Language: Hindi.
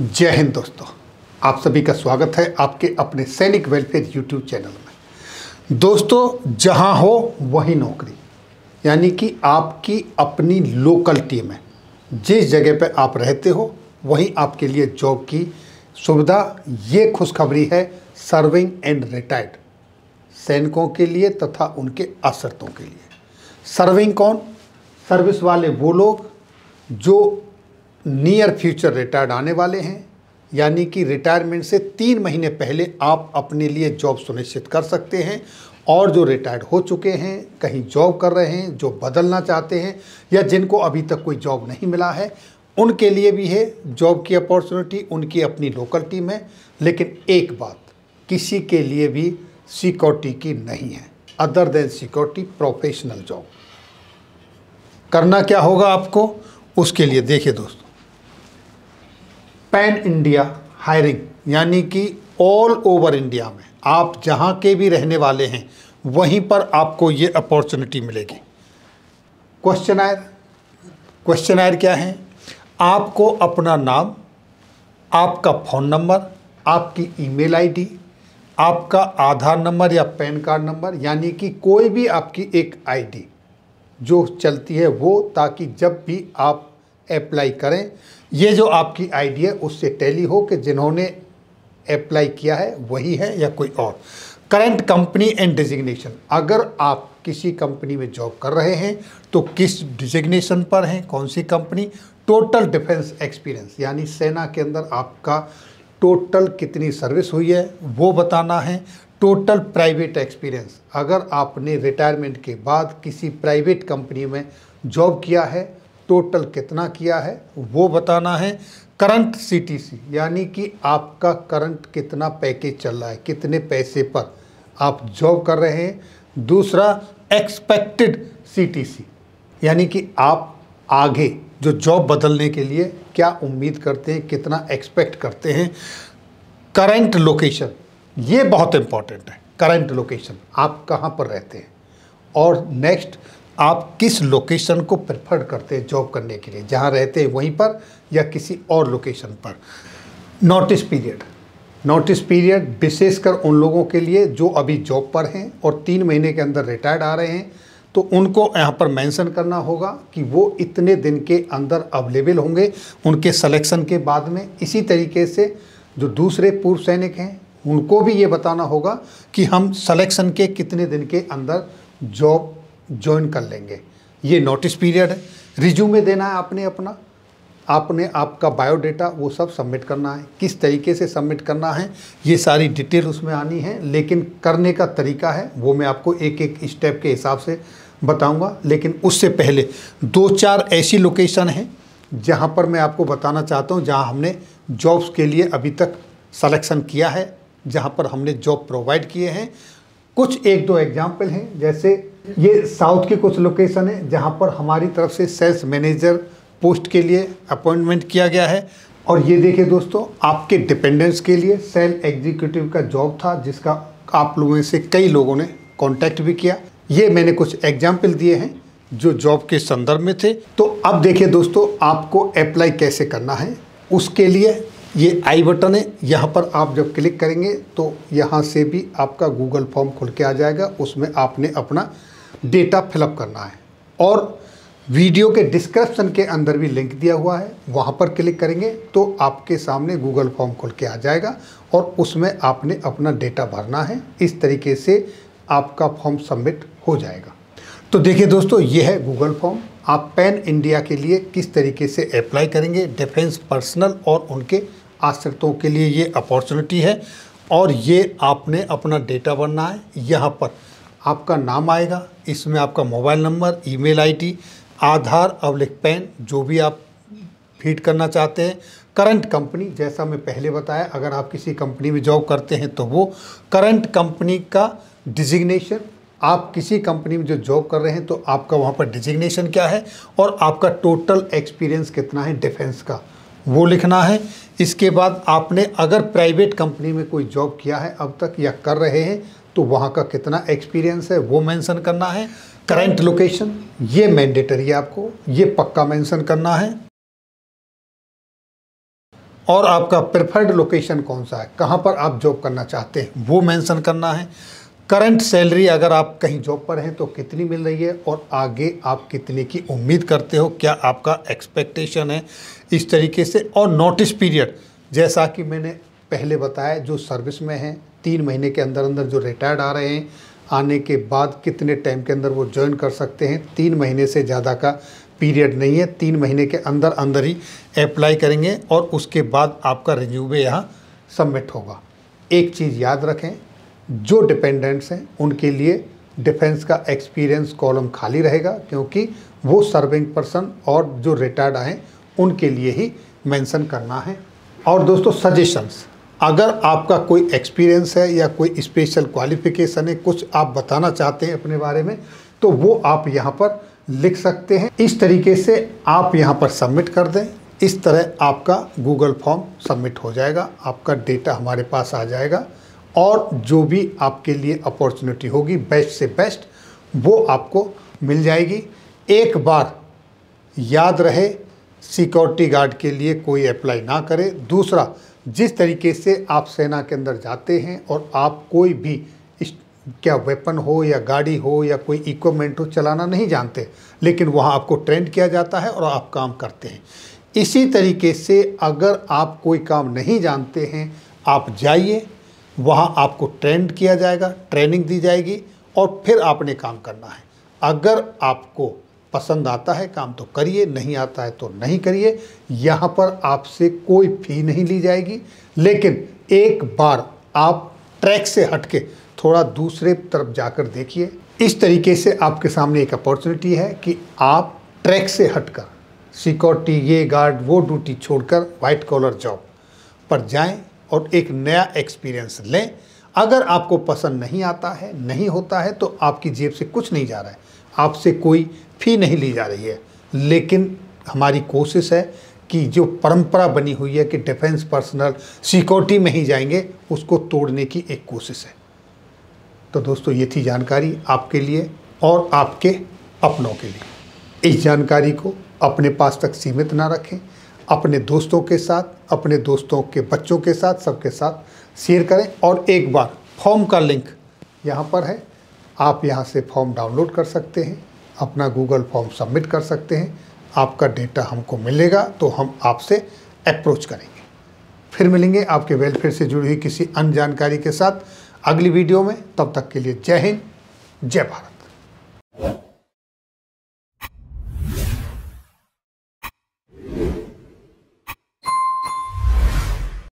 जय हिंद दोस्तों आप सभी का स्वागत है आपके अपने सैनिक वेलफेयर यूट्यूब चैनल में दोस्तों जहां हो वहीं नौकरी यानी कि आपकी अपनी लोकल टीम है जिस जगह पर आप रहते हो वहीं आपके लिए जॉब की सुविधा ये खुशखबरी है सर्विंग एंड रिटायर्ड सैनिकों के लिए तथा उनके आश्रितों के लिए सर्विंग कौन सर्विस वाले वो लोग जो नियर फ्यूचर रिटायर्ड आने वाले हैं यानी कि रिटायरमेंट से तीन महीने पहले आप अपने लिए जॉब सुनिश्चित कर सकते हैं और जो रिटायर्ड हो चुके हैं कहीं जॉब कर रहे हैं जो बदलना चाहते हैं या जिनको अभी तक कोई जॉब नहीं मिला है उनके लिए भी है जॉब की अपॉर्चुनिटी उनकी अपनी लोकल टीम है लेकिन एक बात किसी के लिए भी सिक्योरिटी की नहीं है other than security professional job करना क्या होगा आपको उसके लिए देखिए दोस्तों पैन इंडिया हायरिंग यानी कि ऑल ओवर इंडिया में आप जहाँ के भी रहने वाले हैं वहीं पर आपको ये अपॉर्चुनिटी मिलेगी क्वेश्चन आयर क्वेश्चन आयर क्या है आपको अपना नाम आपका फ़ोन नंबर आपकी ईमेल आईडी आपका आधार नंबर या पैन कार्ड नंबर यानी कि कोई भी आपकी एक आईडी जो चलती है वो ताकि जब भी आप अप्लाई करें ये जो आपकी आइडिया है उससे टैली हो कि जिन्होंने अप्लाई किया है वही है या कोई और करंट कंपनी एंड डिजिग्नेशन अगर आप किसी कंपनी में जॉब कर रहे हैं तो किस डिजिग्नेशन पर हैं कौन सी कंपनी टोटल डिफेंस एक्सपीरियंस यानी सेना के अंदर आपका टोटल कितनी सर्विस हुई है वो बताना है टोटल प्राइवेट एक्सपीरियंस अगर आपने रिटायरमेंट के बाद किसी प्राइवेट कंपनी में जॉब किया है टोटल कितना किया है वो बताना है करंट सीटीसी यानी कि आपका करंट कितना पैकेज चल रहा है कितने पैसे पर आप जॉब कर रहे हैं दूसरा एक्सपेक्टेड सीटीसी यानी कि आप आगे जो जॉब बदलने के लिए क्या उम्मीद करते हैं कितना एक्सपेक्ट करते हैं करंट लोकेशन ये बहुत इम्पॉर्टेंट है करंट लोकेशन आप कहाँ पर रहते हैं और नेक्स्ट आप किस लोकेशन को प्रेफर करते हैं जॉब करने के लिए जहाँ रहते हैं वहीं पर या किसी और लोकेशन पर नोटिस पीरियड नोटिस पीरियड विशेषकर उन लोगों के लिए जो अभी जॉब पर हैं और तीन महीने के अंदर रिटायर्ड आ रहे हैं तो उनको यहाँ पर मेंशन करना होगा कि वो इतने दिन के अंदर अवेलेबल होंगे उनके सिलेक्शन के बाद में इसी तरीके से जो दूसरे पूर्व सैनिक हैं उनको भी ये बताना होगा कि हम सिलेक्शन के कितने दिन के अंदर जॉब ज्वाइन कर लेंगे ये नोटिस पीरियड है रिज्यूमे देना है आपने अपना आपने आपका बायोडाटा वो सब सबमिट करना है किस तरीके से सबमिट करना है ये सारी डिटेल उसमें आनी है लेकिन करने का तरीका है वो मैं आपको एक एक स्टेप के हिसाब से बताऊंगा लेकिन उससे पहले दो चार ऐसी लोकेशन हैं जहाँ पर मैं आपको बताना चाहता हूँ जहाँ हमने जॉब्स के लिए अभी तक सलेक्शन किया है जहाँ पर हमने जॉब प्रोवाइड किए हैं कुछ एक दो एग्जाम्पल हैं जैसे ये साउथ के कुछ लोकेशन है जहाँ पर हमारी तरफ से सेल्स मैनेजर पोस्ट के लिए अपॉइंटमेंट किया गया है और ये देखिए दोस्तों आपके डिपेंडेंस के लिए सेल एग्जीक्यूटिव का जॉब था जिसका आप लोगों से कई लोगों ने कांटेक्ट भी किया ये मैंने कुछ एग्जाम्पल दिए हैं जो जॉब के संदर्भ में थे तो अब देखिए दोस्तों आपको अप्लाई कैसे करना है उसके लिए ये आई बटन है यहाँ पर आप जब क्लिक करेंगे तो यहाँ से भी आपका गूगल फॉर्म खुल के आ जाएगा उसमें आपने अपना डेटा फिलअप करना है और वीडियो के डिस्क्रिप्शन के अंदर भी लिंक दिया हुआ है वहाँ पर क्लिक करेंगे तो आपके सामने गूगल फॉर्म खुल के आ जाएगा और उसमें आपने अपना डेटा भरना है इस तरीके से आपका फॉर्म सबमिट हो जाएगा तो देखिए दोस्तों ये है गूगल फॉर्म आप पैन इंडिया के लिए किस तरीके से अप्लाई करेंगे डिफेंस पर्सनल और उनके आश्रितों के लिए ये अपॉर्चुनिटी है और ये आपने अपना डेटा भरना है यहाँ पर आपका नाम आएगा इसमें आपका mobile number email ID Aadhaar अवलिक पैन जो भी आप फीड करना चाहते हैं करंट कंपनी जैसा मैं पहले बताया अगर आप किसी कंपनी में जॉब करते हैं तो वो करंट कंपनी का डिजिग्नेशन आप किसी कंपनी में जो जॉब कर रहे हैं तो आपका वहाँ पर डिजिग्नेशन क्या है और आपका टोटल एक्सपीरियंस कितना है डिफेंस का वो लिखना है इसके बाद आपने अगर प्राइवेट कंपनी में कोई जॉब किया है अब तक या कर रहे हैं तो वहाँ का कितना एक्सपीरियंस है वो मेंशन करना है करंट लोकेशन ये मैंडेटरी आपको ये पक्का मेंशन करना है और आपका प्रेफर्ड लोकेशन कौन सा है कहाँ पर आप जॉब करना चाहते हैं वो मेंशन करना है करंट सैलरी अगर आप कहीं जॉब पर हैं तो कितनी मिल रही है और आगे आप कितने की उम्मीद करते हो क्या आपका एक्सपेक्टेशन है इस तरीके से और नोटिस पीरियड जैसा कि मैंने पहले बताया जो सर्विस में हैं तीन महीने के अंदर अंदर जो रिटायर्ड आ रहे हैं आने के बाद कितने टाइम के अंदर वो ज्वाइन कर सकते हैं तीन महीने से ज़्यादा का पीरियड नहीं है तीन महीने के अंदर अंदर ही अप्लाई करेंगे और उसके बाद आपका रिज्यूमे यहाँ सबमिट होगा एक चीज़ याद रखें जो डिपेंडेंट्स हैं उनके लिए डिफेंस का एक्सपीरियंस कॉलम खाली रहेगा क्योंकि वो सर्विंग पर्सन और जो रिटायर्ड आए उनके लिए ही मेंशन करना है और दोस्तों सजेशंस अगर आपका कोई एक्सपीरियंस है या कोई स्पेशल क्वालिफिकेशन है कुछ आप बताना चाहते हैं अपने बारे में तो वो आप यहाँ पर लिख सकते हैं इस तरीके से आप यहाँ पर सबमिट कर दें इस तरह आपका गूगल फॉर्म सबमिट हो जाएगा आपका डेटा हमारे पास आ जाएगा और जो भी आपके लिए अपॉर्चुनिटी होगी बेस्ट से बेस्ट वो आपको मिल जाएगी एक बार याद रहे सिक्योरिटी गार्ड के लिए कोई अप्लाई ना करे दूसरा जिस तरीके से आप सेना के अंदर जाते हैं और आप कोई भी क्या वेपन हो या गाड़ी हो या कोई इक्वमेंट हो चलाना नहीं जानते लेकिन वहाँ आपको ट्रेंड किया जाता है और आप काम करते हैं इसी तरीके से अगर आप कोई काम नहीं जानते हैं आप जाइए वहाँ आपको ट्रेंड किया जाएगा ट्रेनिंग दी जाएगी और फिर आपने काम करना है अगर आपको पसंद आता है काम तो करिए नहीं आता है तो नहीं करिए यहाँ पर आपसे कोई फी नहीं ली जाएगी लेकिन एक बार आप ट्रैक से हट के थोड़ा दूसरे तरफ जाकर देखिए इस तरीके से आपके सामने एक अपॉर्चुनिटी है कि आप ट्रैक से हटकर सिक्योरिटी ये गार्ड वो ड्यूटी छोड़कर वाइट कॉलर जॉब पर जाएं और एक नया एक्सपीरियंस लें अगर आपको पसंद नहीं आता है नहीं होता है तो आपकी जेब से कुछ नहीं जा रहा है आपसे कोई फ़ी नहीं ली जा रही है लेकिन हमारी कोशिश है कि जो परंपरा बनी हुई है कि डिफेंस पर्सनल सिक्योरिटी में ही जाएंगे उसको तोड़ने की एक कोशिश है तो दोस्तों ये थी जानकारी आपके लिए और आपके अपनों के लिए इस जानकारी को अपने पास तक सीमित ना रखें अपने दोस्तों के साथ अपने दोस्तों के बच्चों के साथ सबके साथ शेयर करें और एक बार फॉर्म का लिंक यहाँ पर है आप यहाँ से फॉर्म डाउनलोड कर सकते हैं अपना गूगल फॉर्म सबमिट कर सकते हैं आपका डेटा हमको मिलेगा तो हम आपसे अप्रोच करेंगे फिर मिलेंगे आपके वेलफेयर से जुड़ी हुई किसी अन्य जानकारी के साथ अगली वीडियो में तब तक के लिए जय हिंद जय भारत